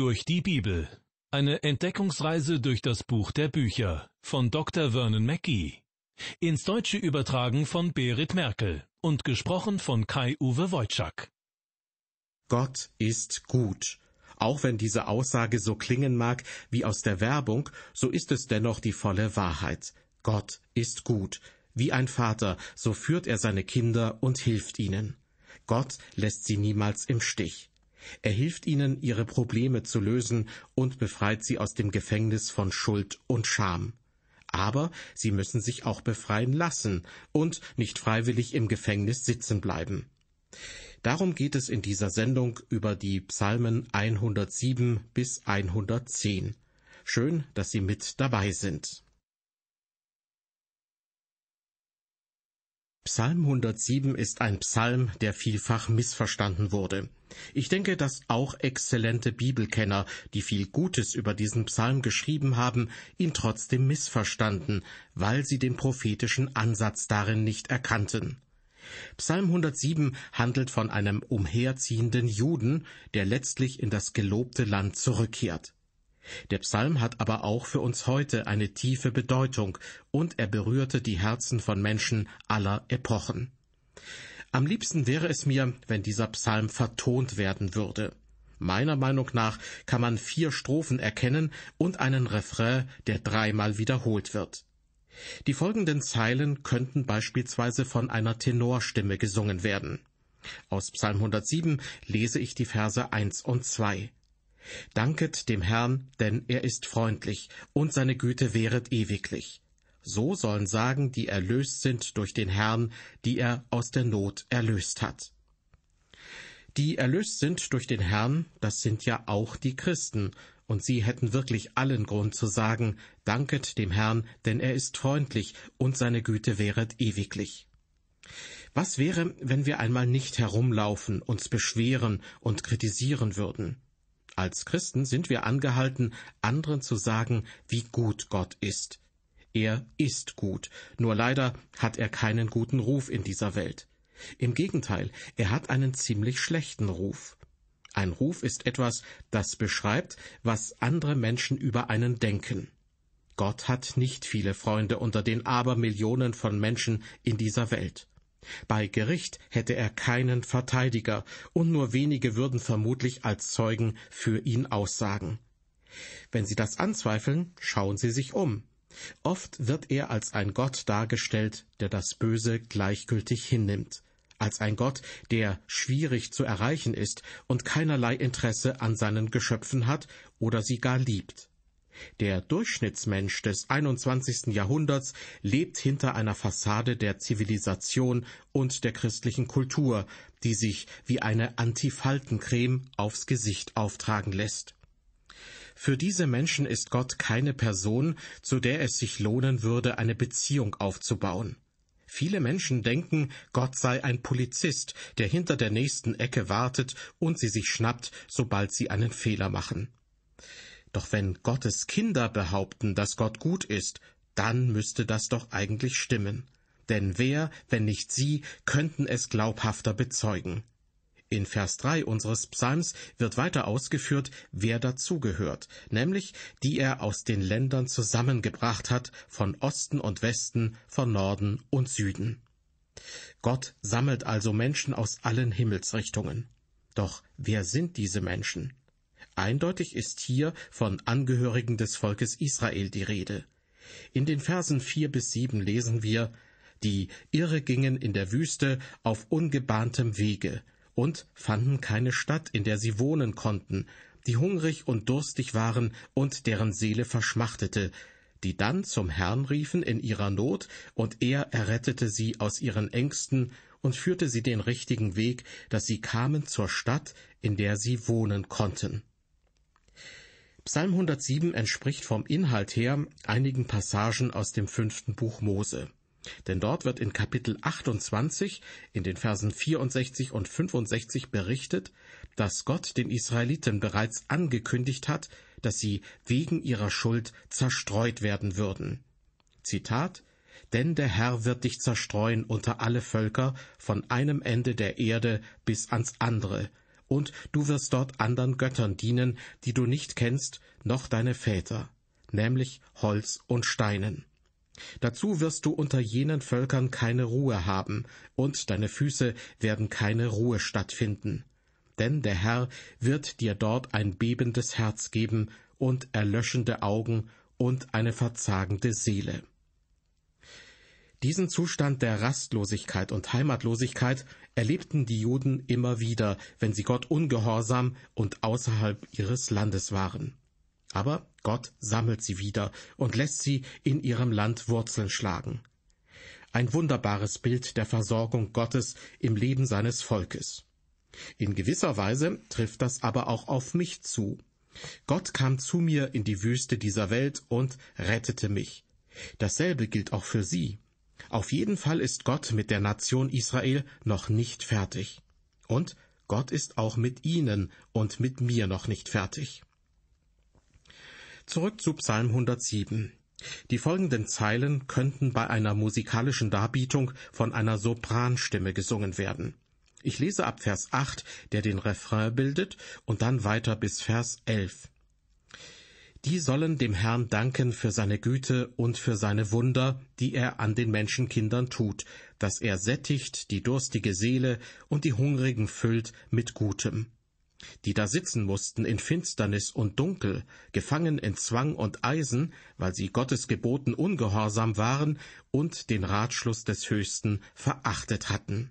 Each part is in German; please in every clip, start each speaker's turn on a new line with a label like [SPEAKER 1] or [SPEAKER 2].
[SPEAKER 1] durch die Bibel. Eine Entdeckungsreise durch das Buch der Bücher von Dr. Vernon McGee. Ins Deutsche übertragen von Berit Merkel und gesprochen von Kai-Uwe Wojczak. Gott ist gut. Auch wenn diese Aussage so klingen mag wie aus der Werbung, so ist es dennoch die volle Wahrheit. Gott ist gut. Wie ein Vater, so führt er seine Kinder und hilft ihnen. Gott lässt sie niemals im Stich. Er hilft ihnen, ihre Probleme zu lösen und befreit sie aus dem Gefängnis von Schuld und Scham. Aber sie müssen sich auch befreien lassen und nicht freiwillig im Gefängnis sitzen bleiben. Darum geht es in dieser Sendung über die Psalmen 107 bis 110. Schön, dass Sie mit dabei sind. Psalm 107 ist ein Psalm, der vielfach missverstanden wurde. Ich denke, dass auch exzellente Bibelkenner, die viel Gutes über diesen Psalm geschrieben haben, ihn trotzdem missverstanden, weil sie den prophetischen Ansatz darin nicht erkannten. Psalm 107 handelt von einem umherziehenden Juden, der letztlich in das gelobte Land zurückkehrt. Der Psalm hat aber auch für uns heute eine tiefe Bedeutung und er berührte die Herzen von Menschen aller Epochen. Am liebsten wäre es mir, wenn dieser Psalm vertont werden würde. Meiner Meinung nach kann man vier Strophen erkennen und einen Refrain, der dreimal wiederholt wird. Die folgenden Zeilen könnten beispielsweise von einer Tenorstimme gesungen werden. Aus Psalm 107 lese ich die Verse 1 und 2. Danket dem Herrn, denn er ist freundlich, und seine Güte währet ewiglich. So sollen sagen, die erlöst sind durch den Herrn, die er aus der Not erlöst hat. Die erlöst sind durch den Herrn, das sind ja auch die Christen, und sie hätten wirklich allen Grund zu sagen, danket dem Herrn, denn er ist freundlich, und seine Güte währet ewiglich. Was wäre, wenn wir einmal nicht herumlaufen, uns beschweren und kritisieren würden? Als Christen sind wir angehalten, anderen zu sagen, wie gut Gott ist. Er ist gut, nur leider hat er keinen guten Ruf in dieser Welt. Im Gegenteil, er hat einen ziemlich schlechten Ruf. Ein Ruf ist etwas, das beschreibt, was andere Menschen über einen denken. Gott hat nicht viele Freunde unter den Abermillionen von Menschen in dieser Welt. Bei Gericht hätte er keinen Verteidiger, und nur wenige würden vermutlich als Zeugen für ihn aussagen. Wenn Sie das anzweifeln, schauen Sie sich um. Oft wird er als ein Gott dargestellt, der das Böse gleichgültig hinnimmt, als ein Gott, der schwierig zu erreichen ist und keinerlei Interesse an seinen Geschöpfen hat oder sie gar liebt. Der Durchschnittsmensch des 21. Jahrhunderts lebt hinter einer Fassade der Zivilisation und der christlichen Kultur, die sich wie eine Antifaltencreme aufs Gesicht auftragen lässt. Für diese Menschen ist Gott keine Person, zu der es sich lohnen würde, eine Beziehung aufzubauen. Viele Menschen denken, Gott sei ein Polizist, der hinter der nächsten Ecke wartet und sie sich schnappt, sobald sie einen Fehler machen. Doch wenn Gottes Kinder behaupten, dass Gott gut ist, dann müsste das doch eigentlich stimmen. Denn wer, wenn nicht sie, könnten es glaubhafter bezeugen. In Vers 3 unseres Psalms wird weiter ausgeführt, wer dazugehört, nämlich die er aus den Ländern zusammengebracht hat, von Osten und Westen, von Norden und Süden. Gott sammelt also Menschen aus allen Himmelsrichtungen. Doch wer sind diese Menschen? Eindeutig ist hier von Angehörigen des Volkes Israel die Rede. In den Versen vier bis sieben lesen wir, die Irre gingen in der Wüste auf ungebahntem Wege und fanden keine Stadt, in der sie wohnen konnten, die hungrig und durstig waren und deren Seele verschmachtete, die dann zum Herrn riefen in ihrer Not, und er errettete sie aus ihren Ängsten und führte sie den richtigen Weg, dass sie kamen zur Stadt, in der sie wohnen konnten. Psalm 107 entspricht vom Inhalt her einigen Passagen aus dem fünften Buch Mose. Denn dort wird in Kapitel 28 in den Versen 64 und 65 berichtet, dass Gott den Israeliten bereits angekündigt hat, dass sie wegen ihrer Schuld zerstreut werden würden. Zitat Denn der Herr wird dich zerstreuen unter alle Völker von einem Ende der Erde bis ans andere, und du wirst dort anderen Göttern dienen, die du nicht kennst, noch deine Väter, nämlich Holz und Steinen. Dazu wirst du unter jenen Völkern keine Ruhe haben, und deine Füße werden keine Ruhe stattfinden. Denn der Herr wird dir dort ein bebendes Herz geben und erlöschende Augen und eine verzagende Seele. Diesen Zustand der Rastlosigkeit und Heimatlosigkeit erlebten die Juden immer wieder, wenn sie Gott ungehorsam und außerhalb ihres Landes waren. Aber Gott sammelt sie wieder und lässt sie in ihrem Land Wurzeln schlagen. Ein wunderbares Bild der Versorgung Gottes im Leben seines Volkes. In gewisser Weise trifft das aber auch auf mich zu. Gott kam zu mir in die Wüste dieser Welt und rettete mich. Dasselbe gilt auch für Sie. Auf jeden Fall ist Gott mit der Nation Israel noch nicht fertig. Und Gott ist auch mit Ihnen und mit mir noch nicht fertig. Zurück zu Psalm 107. Die folgenden Zeilen könnten bei einer musikalischen Darbietung von einer Sopranstimme gesungen werden. Ich lese ab Vers 8, der den Refrain bildet, und dann weiter bis Vers 11 die sollen dem Herrn danken für seine Güte und für seine Wunder, die er an den Menschenkindern tut, dass er sättigt die durstige Seele und die Hungrigen füllt mit Gutem. Die da sitzen mussten in Finsternis und Dunkel, gefangen in Zwang und Eisen, weil sie Gottes Geboten ungehorsam waren und den Ratschluss des Höchsten verachtet hatten.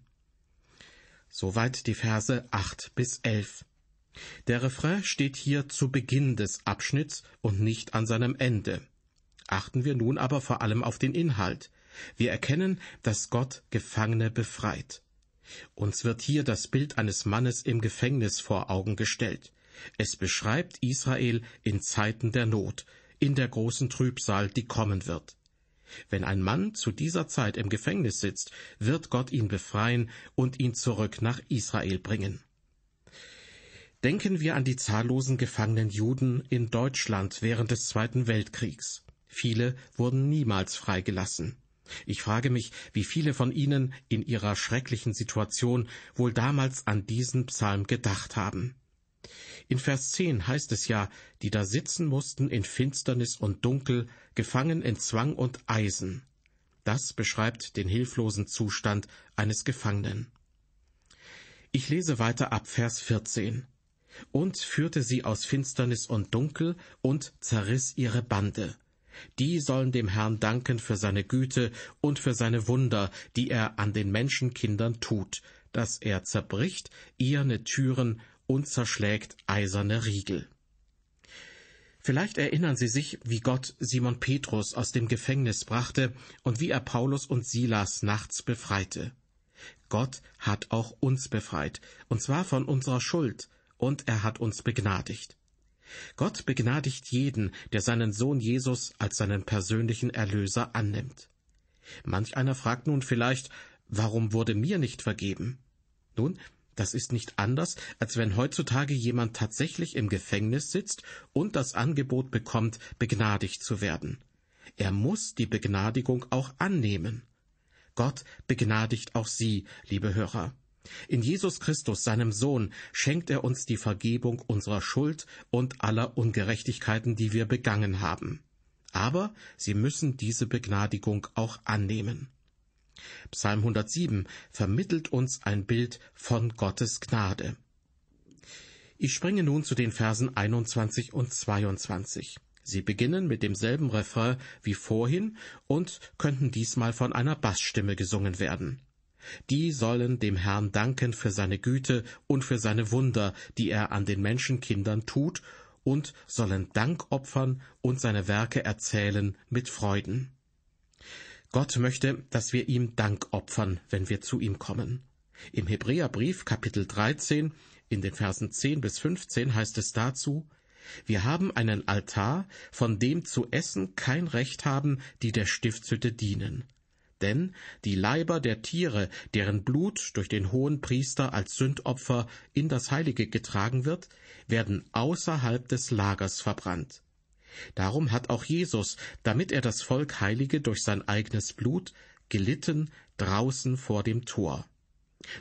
[SPEAKER 1] Soweit die Verse acht bis elf. Der Refrain steht hier zu Beginn des Abschnitts und nicht an seinem Ende. Achten wir nun aber vor allem auf den Inhalt. Wir erkennen, dass Gott Gefangene befreit. Uns wird hier das Bild eines Mannes im Gefängnis vor Augen gestellt. Es beschreibt Israel in Zeiten der Not, in der großen Trübsal, die kommen wird. Wenn ein Mann zu dieser Zeit im Gefängnis sitzt, wird Gott ihn befreien und ihn zurück nach Israel bringen. Denken wir an die zahllosen gefangenen Juden in Deutschland während des Zweiten Weltkriegs. Viele wurden niemals freigelassen. Ich frage mich, wie viele von Ihnen in ihrer schrecklichen Situation wohl damals an diesen Psalm gedacht haben. In Vers 10 heißt es ja, die da sitzen mussten in Finsternis und Dunkel, gefangen in Zwang und Eisen. Das beschreibt den hilflosen Zustand eines Gefangenen. Ich lese weiter ab Vers 14 und führte sie aus Finsternis und Dunkel und zerriss ihre Bande. Die sollen dem Herrn danken für seine Güte und für seine Wunder, die er an den Menschenkindern tut, dass er zerbricht eherne Türen und zerschlägt eiserne Riegel. Vielleicht erinnern Sie sich, wie Gott Simon Petrus aus dem Gefängnis brachte und wie er Paulus und Silas nachts befreite. Gott hat auch uns befreit, und zwar von unserer Schuld, und er hat uns begnadigt. Gott begnadigt jeden, der seinen Sohn Jesus als seinen persönlichen Erlöser annimmt. Manch einer fragt nun vielleicht, warum wurde mir nicht vergeben? Nun, das ist nicht anders, als wenn heutzutage jemand tatsächlich im Gefängnis sitzt und das Angebot bekommt, begnadigt zu werden. Er muss die Begnadigung auch annehmen. Gott begnadigt auch Sie, liebe Hörer. In Jesus Christus, seinem Sohn, schenkt er uns die Vergebung unserer Schuld und aller Ungerechtigkeiten, die wir begangen haben. Aber sie müssen diese Begnadigung auch annehmen. Psalm 107 vermittelt uns ein Bild von Gottes Gnade. Ich springe nun zu den Versen 21 und 22. Sie beginnen mit demselben Refrain wie vorhin und könnten diesmal von einer Bassstimme gesungen werden. Die sollen dem Herrn danken für seine Güte und für seine Wunder, die er an den Menschenkindern tut, und sollen Dank opfern und seine Werke erzählen mit Freuden. Gott möchte, dass wir ihm Dank opfern, wenn wir zu ihm kommen. Im Hebräerbrief Kapitel 13 in den Versen 10 bis 15 heißt es dazu, wir haben einen Altar, von dem zu essen kein Recht haben, die der Stiftshütte dienen denn die Leiber der Tiere, deren Blut durch den hohen Priester als Sündopfer in das Heilige getragen wird, werden außerhalb des Lagers verbrannt. Darum hat auch Jesus, damit er das Volk heilige durch sein eigenes Blut, gelitten draußen vor dem Tor.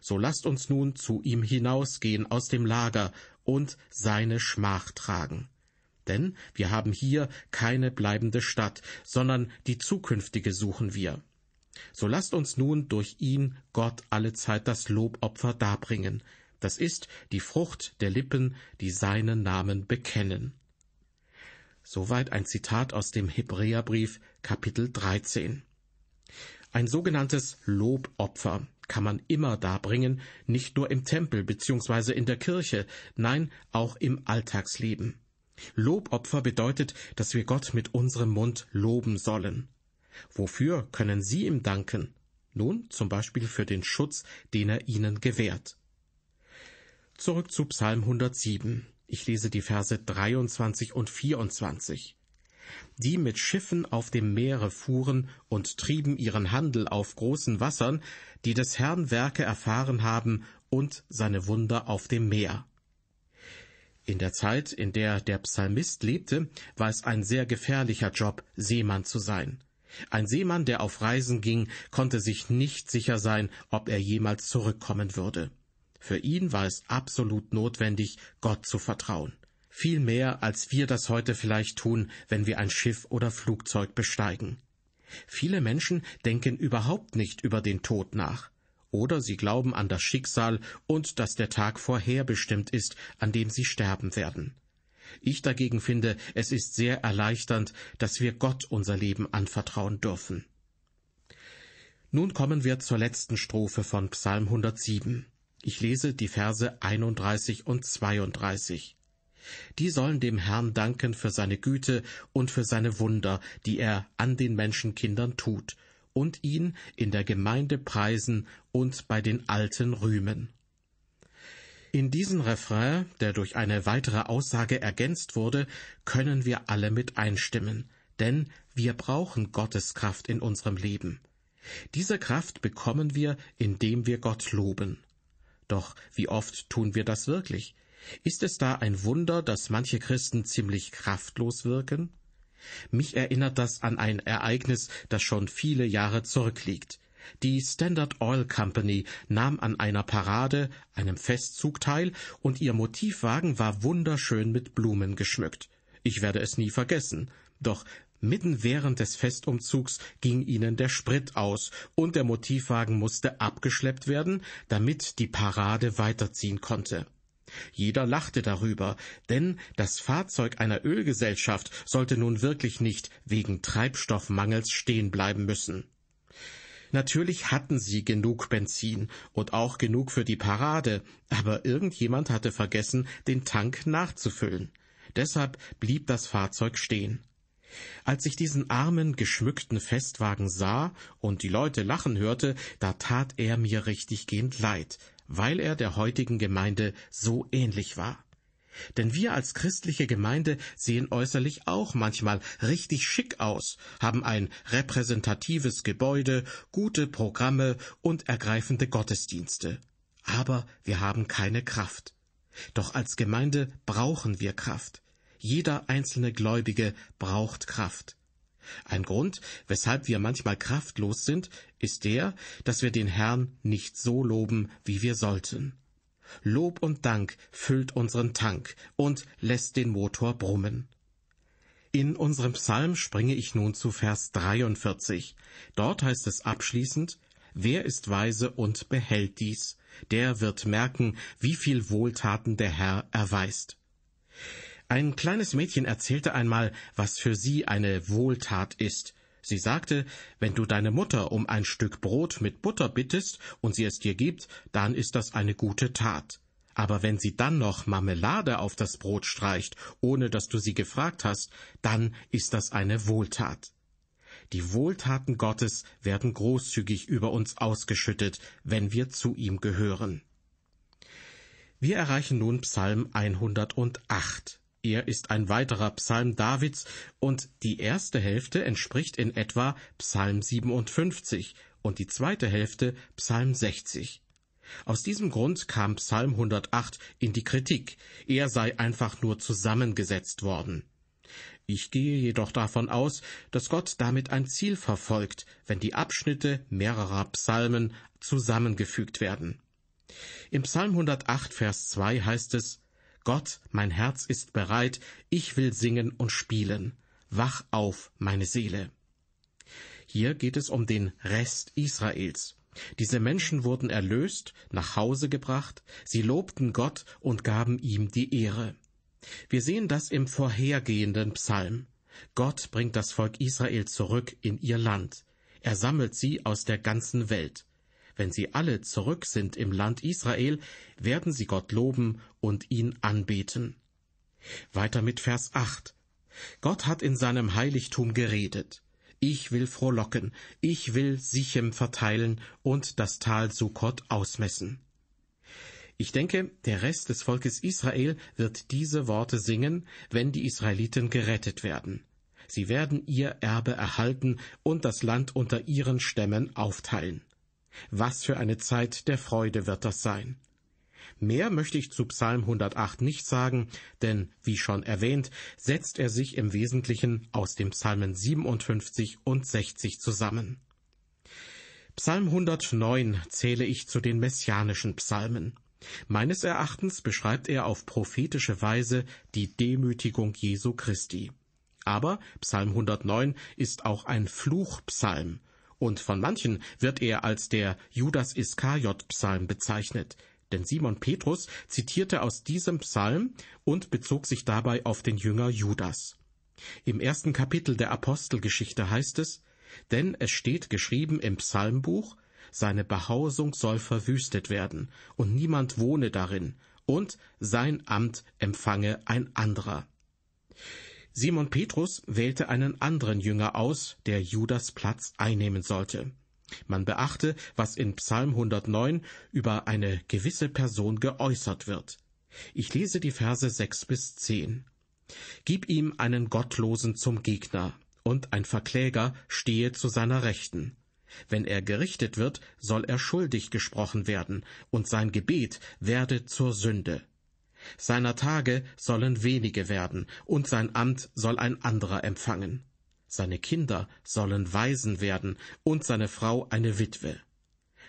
[SPEAKER 1] So lasst uns nun zu ihm hinausgehen aus dem Lager und seine Schmach tragen. Denn wir haben hier keine bleibende Stadt, sondern die zukünftige suchen wir. So lasst uns nun durch ihn Gott allezeit das Lobopfer darbringen, das ist die Frucht der Lippen, die seinen Namen bekennen. Soweit ein Zitat aus dem Hebräerbrief Kapitel 13. Ein sogenanntes Lobopfer kann man immer darbringen, nicht nur im Tempel bzw. in der Kirche, nein, auch im Alltagsleben. Lobopfer bedeutet, dass wir Gott mit unserem Mund loben sollen. Wofür können Sie ihm danken? Nun zum Beispiel für den Schutz, den er Ihnen gewährt. Zurück zu Psalm 107. Ich lese die Verse 23 und 24. Die mit Schiffen auf dem Meere fuhren und trieben ihren Handel auf großen Wassern, die des Herrn Werke erfahren haben und seine Wunder auf dem Meer. In der Zeit, in der der Psalmist lebte, war es ein sehr gefährlicher Job, Seemann zu sein. Ein Seemann, der auf Reisen ging, konnte sich nicht sicher sein, ob er jemals zurückkommen würde. Für ihn war es absolut notwendig, Gott zu vertrauen. Viel mehr, als wir das heute vielleicht tun, wenn wir ein Schiff oder Flugzeug besteigen. Viele Menschen denken überhaupt nicht über den Tod nach. Oder sie glauben an das Schicksal und dass der Tag vorherbestimmt ist, an dem sie sterben werden. Ich dagegen finde, es ist sehr erleichternd, dass wir Gott unser Leben anvertrauen dürfen. Nun kommen wir zur letzten Strophe von Psalm 107. Ich lese die Verse 31 und 32. Die sollen dem Herrn danken für seine Güte und für seine Wunder, die er an den Menschenkindern tut, und ihn in der Gemeinde preisen und bei den Alten rühmen. In diesen Refrain, der durch eine weitere Aussage ergänzt wurde, können wir alle mit einstimmen, denn wir brauchen Gottes Kraft in unserem Leben. Diese Kraft bekommen wir, indem wir Gott loben. Doch wie oft tun wir das wirklich? Ist es da ein Wunder, dass manche Christen ziemlich kraftlos wirken? Mich erinnert das an ein Ereignis, das schon viele Jahre zurückliegt. Die Standard Oil Company nahm an einer Parade, einem Festzug teil und ihr Motivwagen war wunderschön mit Blumen geschmückt. Ich werde es nie vergessen. Doch mitten während des Festumzugs ging ihnen der Sprit aus und der Motivwagen musste abgeschleppt werden, damit die Parade weiterziehen konnte. Jeder lachte darüber, denn das Fahrzeug einer Ölgesellschaft sollte nun wirklich nicht wegen Treibstoffmangels stehen bleiben müssen. Natürlich hatten sie genug Benzin und auch genug für die Parade, aber irgendjemand hatte vergessen, den Tank nachzufüllen. Deshalb blieb das Fahrzeug stehen. Als ich diesen armen, geschmückten Festwagen sah und die Leute lachen hörte, da tat er mir richtiggehend leid, weil er der heutigen Gemeinde so ähnlich war. Denn wir als christliche Gemeinde sehen äußerlich auch manchmal richtig schick aus, haben ein repräsentatives Gebäude, gute Programme und ergreifende Gottesdienste. Aber wir haben keine Kraft. Doch als Gemeinde brauchen wir Kraft. Jeder einzelne Gläubige braucht Kraft. Ein Grund, weshalb wir manchmal kraftlos sind, ist der, dass wir den Herrn nicht so loben, wie wir sollten. Lob und Dank füllt unseren Tank und lässt den Motor brummen. In unserem Psalm springe ich nun zu Vers 43. Dort heißt es abschließend, Wer ist weise und behält dies, der wird merken, wie viel Wohltaten der Herr erweist. Ein kleines Mädchen erzählte einmal, was für sie eine Wohltat ist, Sie sagte, wenn du deine Mutter um ein Stück Brot mit Butter bittest und sie es dir gibt, dann ist das eine gute Tat. Aber wenn sie dann noch Marmelade auf das Brot streicht, ohne dass du sie gefragt hast, dann ist das eine Wohltat. Die Wohltaten Gottes werden großzügig über uns ausgeschüttet, wenn wir zu ihm gehören. Wir erreichen nun Psalm 108. Er ist ein weiterer Psalm Davids und die erste Hälfte entspricht in etwa Psalm 57 und die zweite Hälfte Psalm 60. Aus diesem Grund kam Psalm 108 in die Kritik. Er sei einfach nur zusammengesetzt worden. Ich gehe jedoch davon aus, dass Gott damit ein Ziel verfolgt, wenn die Abschnitte mehrerer Psalmen zusammengefügt werden. Im Psalm 108, Vers 2 heißt es, Gott, mein Herz ist bereit, ich will singen und spielen. Wach auf, meine Seele. Hier geht es um den Rest Israels. Diese Menschen wurden erlöst, nach Hause gebracht, sie lobten Gott und gaben ihm die Ehre. Wir sehen das im vorhergehenden Psalm. Gott bringt das Volk Israel zurück in ihr Land. Er sammelt sie aus der ganzen Welt wenn sie alle zurück sind im Land Israel, werden sie Gott loben und ihn anbeten. Weiter mit Vers 8. Gott hat in seinem Heiligtum geredet. Ich will frohlocken, ich will Sichem verteilen und das Tal Sukkot ausmessen. Ich denke, der Rest des Volkes Israel wird diese Worte singen, wenn die Israeliten gerettet werden. Sie werden ihr Erbe erhalten und das Land unter ihren Stämmen aufteilen. Was für eine Zeit der Freude wird das sein. Mehr möchte ich zu Psalm 108 nicht sagen, denn, wie schon erwähnt, setzt er sich im Wesentlichen aus den Psalmen 57 und 60 zusammen. Psalm 109 zähle ich zu den messianischen Psalmen. Meines Erachtens beschreibt er auf prophetische Weise die Demütigung Jesu Christi. Aber Psalm 109 ist auch ein Fluchpsalm, und von manchen wird er als der Judas Iskariot Psalm bezeichnet, denn Simon Petrus zitierte aus diesem Psalm und bezog sich dabei auf den Jünger Judas. Im ersten Kapitel der Apostelgeschichte heißt es, denn es steht geschrieben im Psalmbuch, seine Behausung soll verwüstet werden, und niemand wohne darin, und sein Amt empfange ein anderer. Simon Petrus wählte einen anderen Jünger aus, der Judas Platz einnehmen sollte. Man beachte, was in Psalm 109 über eine gewisse Person geäußert wird. Ich lese die Verse 6 bis 10. Gib ihm einen Gottlosen zum Gegner, und ein Verkläger stehe zu seiner Rechten. Wenn er gerichtet wird, soll er schuldig gesprochen werden, und sein Gebet werde zur Sünde. Seiner Tage sollen wenige werden, und sein Amt soll ein anderer empfangen. Seine Kinder sollen Waisen werden, und seine Frau eine Witwe.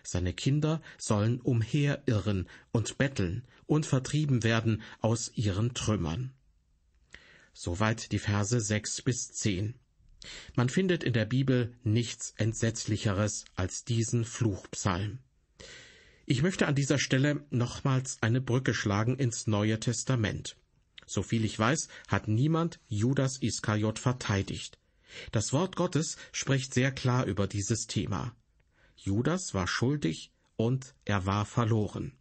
[SPEAKER 1] Seine Kinder sollen umherirren und betteln und vertrieben werden aus ihren Trümmern. Soweit die Verse sechs bis zehn. Man findet in der Bibel nichts Entsetzlicheres als diesen Fluchpsalm. Ich möchte an dieser Stelle nochmals eine Brücke schlagen ins Neue Testament. Soviel ich weiß, hat niemand Judas Iskariot verteidigt. Das Wort Gottes spricht sehr klar über dieses Thema. Judas war schuldig und er war verloren.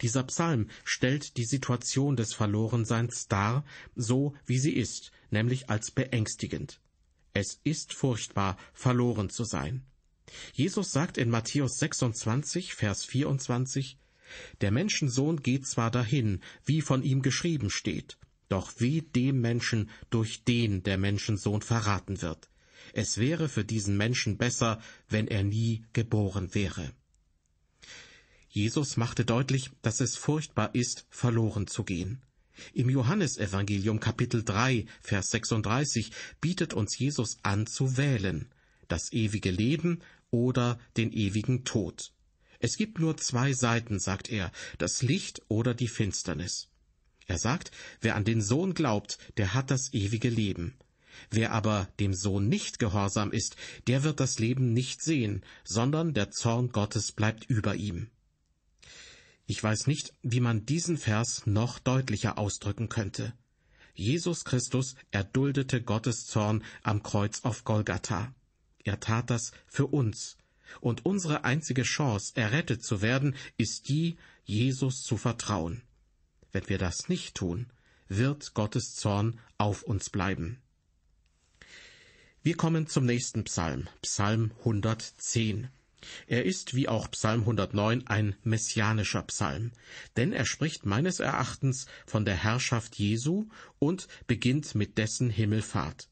[SPEAKER 1] Dieser Psalm stellt die Situation des Verlorenseins dar, so wie sie ist, nämlich als beängstigend. Es ist furchtbar, verloren zu sein. Jesus sagt in Matthäus 26, Vers 24, Der Menschensohn geht zwar dahin, wie von ihm geschrieben steht, doch weh dem Menschen, durch den der Menschensohn verraten wird. Es wäre für diesen Menschen besser, wenn er nie geboren wäre. Jesus machte deutlich, dass es furchtbar ist, verloren zu gehen. Im Johannesevangelium Kapitel 3, Vers 36 bietet uns Jesus an zu wählen, das ewige Leben oder den ewigen Tod. Es gibt nur zwei Seiten, sagt er, das Licht oder die Finsternis. Er sagt, wer an den Sohn glaubt, der hat das ewige Leben. Wer aber dem Sohn nicht gehorsam ist, der wird das Leben nicht sehen, sondern der Zorn Gottes bleibt über ihm. Ich weiß nicht, wie man diesen Vers noch deutlicher ausdrücken könnte. Jesus Christus erduldete Gottes Zorn am Kreuz auf Golgatha. Er tat das für uns. Und unsere einzige Chance, errettet zu werden, ist die, Jesus zu vertrauen. Wenn wir das nicht tun, wird Gottes Zorn auf uns bleiben. Wir kommen zum nächsten Psalm, Psalm 110. Er ist wie auch Psalm 109 ein messianischer Psalm, denn er spricht meines Erachtens von der Herrschaft Jesu und beginnt mit dessen Himmelfahrt.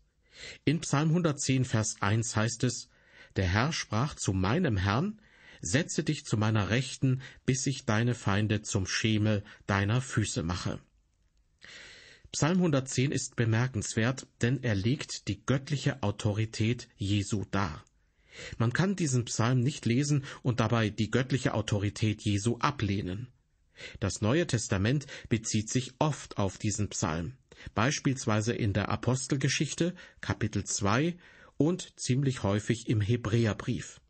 [SPEAKER 1] In Psalm 110, Vers 1 heißt es, Der Herr sprach zu meinem Herrn, Setze dich zu meiner Rechten, bis ich deine Feinde zum Schemel deiner Füße mache. Psalm 110 ist bemerkenswert, denn er legt die göttliche Autorität Jesu dar. Man kann diesen Psalm nicht lesen und dabei die göttliche Autorität Jesu ablehnen. Das Neue Testament bezieht sich oft auf diesen Psalm beispielsweise in der Apostelgeschichte Kapitel 2 und ziemlich häufig im Hebräerbrief.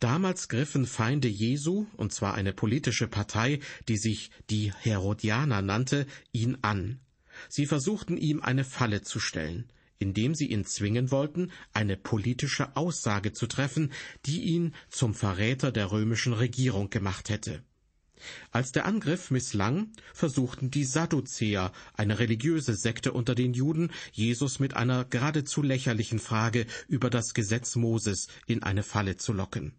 [SPEAKER 1] Damals griffen Feinde Jesu, und zwar eine politische Partei, die sich die Herodianer nannte, ihn an. Sie versuchten ihm eine Falle zu stellen, indem sie ihn zwingen wollten, eine politische Aussage zu treffen, die ihn zum Verräter der römischen Regierung gemacht hätte. Als der Angriff misslang, versuchten die Sadduzäer, eine religiöse Sekte unter den Juden, Jesus mit einer geradezu lächerlichen Frage über das Gesetz Moses in eine Falle zu locken.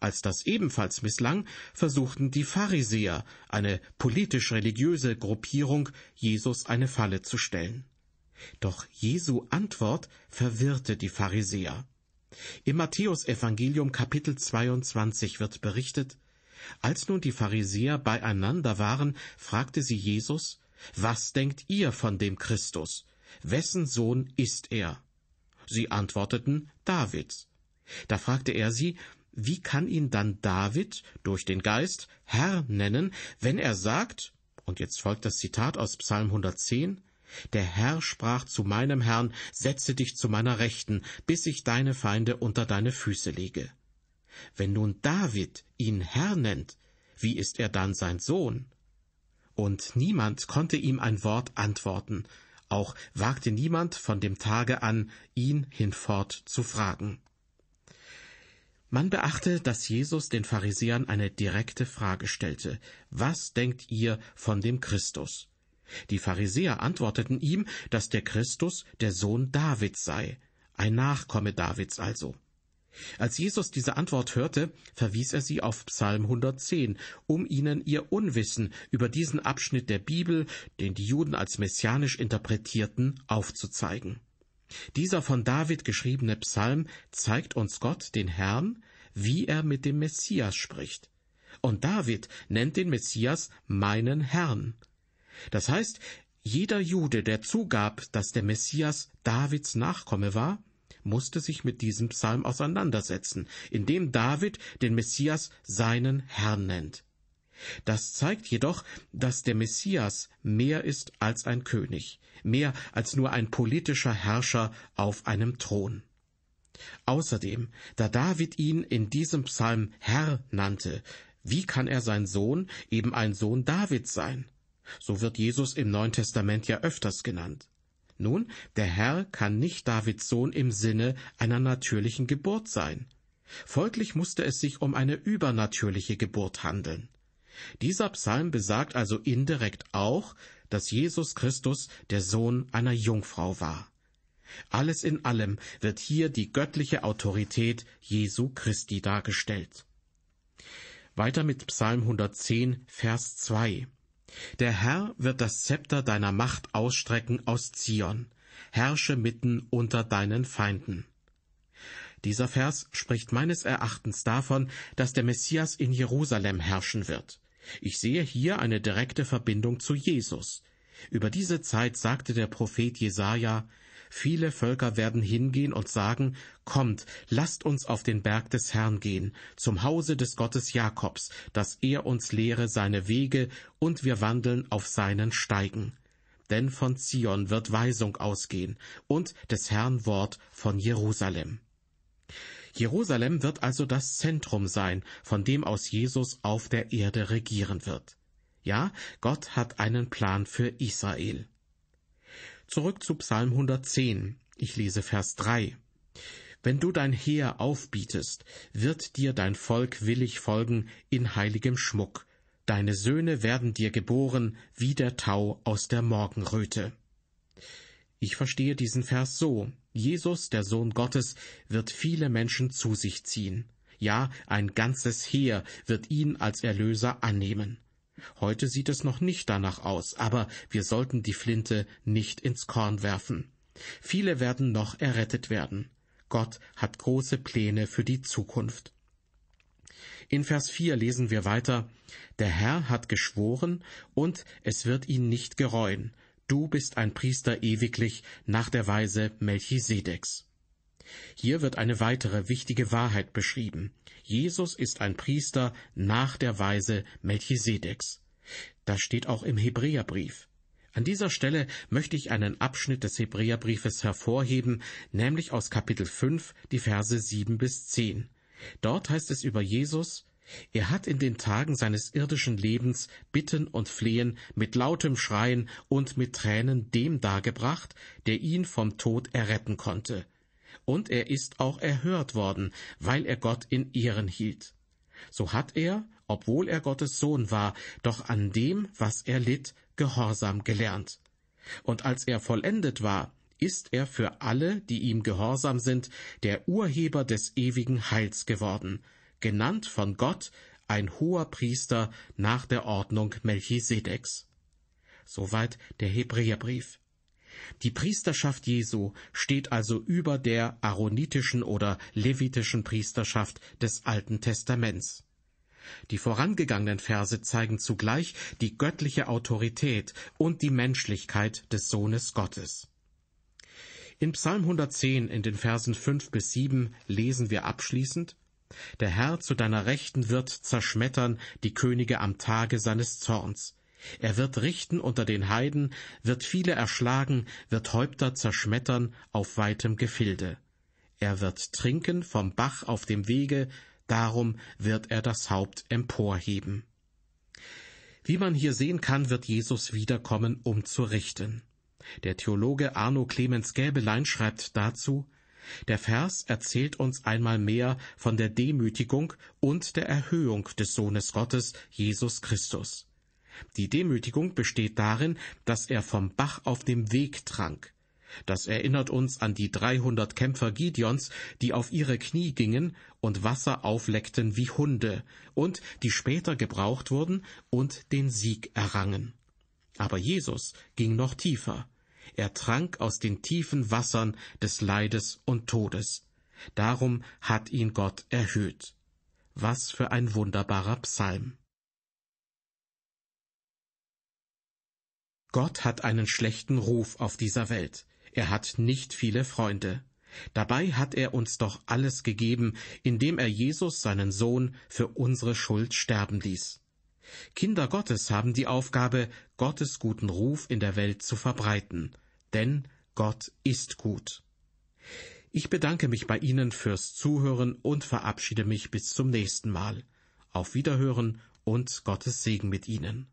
[SPEAKER 1] Als das ebenfalls misslang, versuchten die Pharisäer, eine politisch-religiöse Gruppierung, Jesus eine Falle zu stellen. Doch Jesu Antwort verwirrte die Pharisäer. Im Matthäusevangelium Kapitel 22 wird berichtet, als nun die Pharisäer beieinander waren, fragte sie Jesus, Was denkt ihr von dem Christus? Wessen Sohn ist er? Sie antworteten, Davids. Da fragte er sie, Wie kann ihn dann David durch den Geist Herr nennen, wenn er sagt, und jetzt folgt das Zitat aus Psalm 110, der Herr sprach zu meinem Herrn, setze dich zu meiner Rechten, bis ich deine Feinde unter deine Füße lege. Wenn nun David ihn Herr nennt, wie ist er dann sein Sohn? Und niemand konnte ihm ein Wort antworten, auch wagte niemand von dem Tage an, ihn hinfort zu fragen. Man beachte, dass Jesus den Pharisäern eine direkte Frage stellte. Was denkt ihr von dem Christus? Die Pharisäer antworteten ihm, dass der Christus der Sohn Davids sei, ein Nachkomme Davids also. Als Jesus diese Antwort hörte, verwies er sie auf Psalm 110, um ihnen ihr Unwissen über diesen Abschnitt der Bibel, den die Juden als messianisch interpretierten, aufzuzeigen. Dieser von David geschriebene Psalm zeigt uns Gott, den Herrn, wie er mit dem Messias spricht. Und David nennt den Messias meinen Herrn. Das heißt, jeder Jude, der zugab, dass der Messias Davids Nachkomme war, musste sich mit diesem Psalm auseinandersetzen, in dem David den Messias seinen Herrn nennt. Das zeigt jedoch, dass der Messias mehr ist als ein König, mehr als nur ein politischer Herrscher auf einem Thron. Außerdem, da David ihn in diesem Psalm Herr nannte, wie kann er sein Sohn eben ein Sohn Davids sein? So wird Jesus im Neuen Testament ja öfters genannt. Nun, der Herr kann nicht Davids Sohn im Sinne einer natürlichen Geburt sein. Folglich musste es sich um eine übernatürliche Geburt handeln. Dieser Psalm besagt also indirekt auch, dass Jesus Christus der Sohn einer Jungfrau war. Alles in allem wird hier die göttliche Autorität Jesu Christi dargestellt. Weiter mit Psalm 110, Vers 2. Der Herr wird das Zepter deiner Macht ausstrecken aus Zion, herrsche mitten unter deinen Feinden. Dieser Vers spricht meines Erachtens davon, dass der Messias in Jerusalem herrschen wird. Ich sehe hier eine direkte Verbindung zu Jesus. Über diese Zeit sagte der Prophet Jesaja, Viele Völker werden hingehen und sagen, Kommt, lasst uns auf den Berg des Herrn gehen, zum Hause des Gottes Jakobs, dass er uns lehre seine Wege, und wir wandeln auf seinen Steigen. Denn von Zion wird Weisung ausgehen, und des Herrn Wort von Jerusalem. Jerusalem wird also das Zentrum sein, von dem aus Jesus auf der Erde regieren wird. Ja, Gott hat einen Plan für Israel. Zurück zu Psalm 110. Ich lese Vers 3. Wenn du dein Heer aufbietest, wird dir dein Volk willig folgen in heiligem Schmuck. Deine Söhne werden dir geboren wie der Tau aus der Morgenröte. Ich verstehe diesen Vers so. Jesus, der Sohn Gottes, wird viele Menschen zu sich ziehen. Ja, ein ganzes Heer wird ihn als Erlöser annehmen. Heute sieht es noch nicht danach aus, aber wir sollten die Flinte nicht ins Korn werfen. Viele werden noch errettet werden. Gott hat große Pläne für die Zukunft. In Vers 4 lesen wir weiter, Der Herr hat geschworen, und es wird ihn nicht gereuen. Du bist ein Priester ewiglich nach der Weise Melchisedeks. Hier wird eine weitere wichtige Wahrheit beschrieben. Jesus ist ein Priester nach der Weise Melchisedeks. Das steht auch im Hebräerbrief. An dieser Stelle möchte ich einen Abschnitt des Hebräerbriefes hervorheben, nämlich aus Kapitel 5, die Verse 7 bis 10. Dort heißt es über Jesus, er hat in den Tagen seines irdischen Lebens Bitten und Flehen mit lautem Schreien und mit Tränen dem dargebracht, der ihn vom Tod erretten konnte und er ist auch erhört worden, weil er Gott in Ehren hielt. So hat er, obwohl er Gottes Sohn war, doch an dem, was er litt, Gehorsam gelernt. Und als er vollendet war, ist er für alle, die ihm gehorsam sind, der Urheber des ewigen Heils geworden, genannt von Gott ein hoher Priester nach der Ordnung Melchisedeks. Soweit der Hebräerbrief. Die Priesterschaft Jesu steht also über der aaronitischen oder levitischen Priesterschaft des Alten Testaments. Die vorangegangenen Verse zeigen zugleich die göttliche Autorität und die Menschlichkeit des Sohnes Gottes. In Psalm 110 in den Versen 5 bis 7 lesen wir abschließend, Der Herr zu deiner Rechten wird zerschmettern die Könige am Tage seines Zorns. Er wird richten unter den Heiden, wird viele erschlagen, wird Häupter zerschmettern auf weitem Gefilde. Er wird trinken vom Bach auf dem Wege, darum wird er das Haupt emporheben. Wie man hier sehen kann, wird Jesus wiederkommen, um zu richten. Der Theologe Arno Clemens Gäbelein schreibt dazu, der Vers erzählt uns einmal mehr von der Demütigung und der Erhöhung des Sohnes Gottes, Jesus Christus. Die Demütigung besteht darin, dass er vom Bach auf dem Weg trank. Das erinnert uns an die 300 Kämpfer Gideons, die auf ihre Knie gingen und Wasser aufleckten wie Hunde und die später gebraucht wurden und den Sieg errangen. Aber Jesus ging noch tiefer. Er trank aus den tiefen Wassern des Leides und Todes. Darum hat ihn Gott erhöht. Was für ein wunderbarer Psalm. Gott hat einen schlechten Ruf auf dieser Welt. Er hat nicht viele Freunde. Dabei hat er uns doch alles gegeben, indem er Jesus, seinen Sohn, für unsere Schuld sterben ließ. Kinder Gottes haben die Aufgabe, Gottes guten Ruf in der Welt zu verbreiten, denn Gott ist gut. Ich bedanke mich bei Ihnen fürs Zuhören und verabschiede mich bis zum nächsten Mal. Auf Wiederhören und Gottes Segen mit Ihnen.